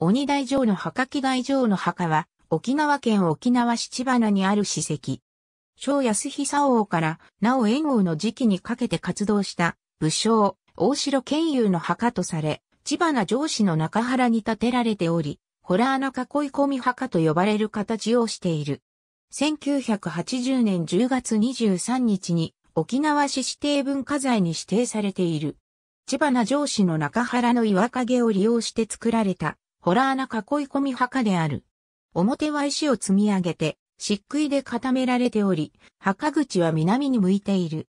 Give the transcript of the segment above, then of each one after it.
鬼大城の墓木大城の墓は、沖縄県沖縄七花にある史跡。小安久王から、なお円王の時期にかけて活動した、武将、大城健雄の墓とされ、葉花城市の中原に建てられており、ホラーの囲い込み墓と呼ばれる形をしている。1980年10月23日に、沖縄市指定文化財に指定されている。葉花城市の中原の岩陰を利用して作られたホラーな囲い込み墓である。表は石を積み上げて、漆喰で固められており、墓口は南に向いている。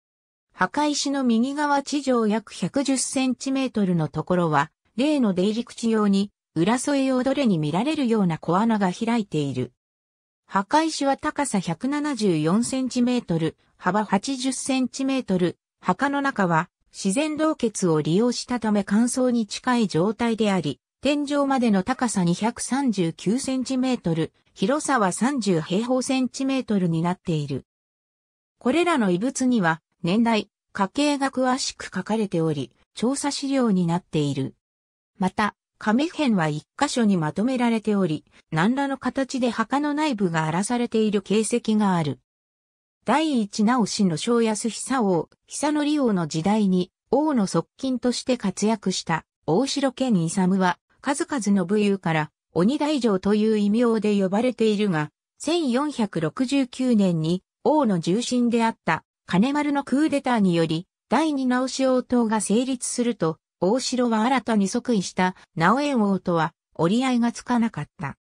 墓石の右側地上約110センチメートルのところは、例の出入り口用に、裏添え用どれに見られるような小穴が開いている。墓石は高さ174センチメートル、幅80センチメートル、墓の中は自然洞結を利用したため乾燥に近い状態であり、天井までの高さ239センチメートル、広さは30平方センチメートルになっている。これらの遺物には、年代、家計が詳しく書かれており、調査資料になっている。また、亀片は一箇所にまとめられており、何らの形で墓の内部が荒らされている形跡がある。第一直しの正安久王、久則王の時代に、王の側近として活躍した、大城に勇は、数々の武勇から鬼大将という異名で呼ばれているが、1469年に王の重臣であった金丸のクーデターにより、第二直し王党が成立すると、大城は新たに即位した直縁王とは折り合いがつかなかった。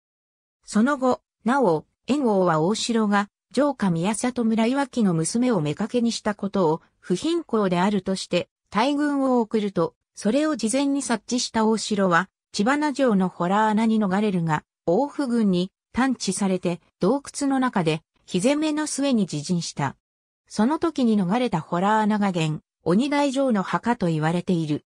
その後、なお、縁王は大城が城下宮里村岩木の娘を妾にしたことを不貧困であるとして大軍を送ると、それを事前に察知した大城は千花城のホラー穴に逃れるが、王府軍に探知されて洞窟の中で火攻めの末に自陣した。その時に逃れたホラー穴が現、鬼大城の墓と言われている。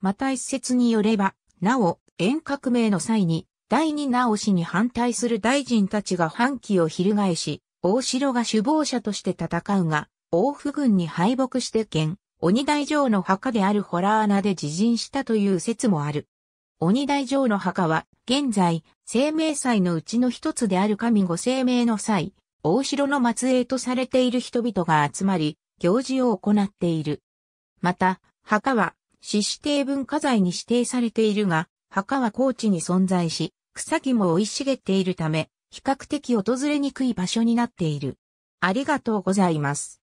また一説によれば、なお、遠革命の際に、第二直しに反対する大臣たちが反旗を翻し、大城が首謀者として戦うが、王府軍に敗北して県、鬼大城の墓であるホラー穴で自陣したという説もある。鬼大城の墓は、現在、生命祭のうちの一つである神御生命の際、大城の末裔とされている人々が集まり、行事を行っている。また、墓は、市指定文化財に指定されているが、墓は高地に存在し、草木も生い茂っているため、比較的訪れにくい場所になっている。ありがとうございます。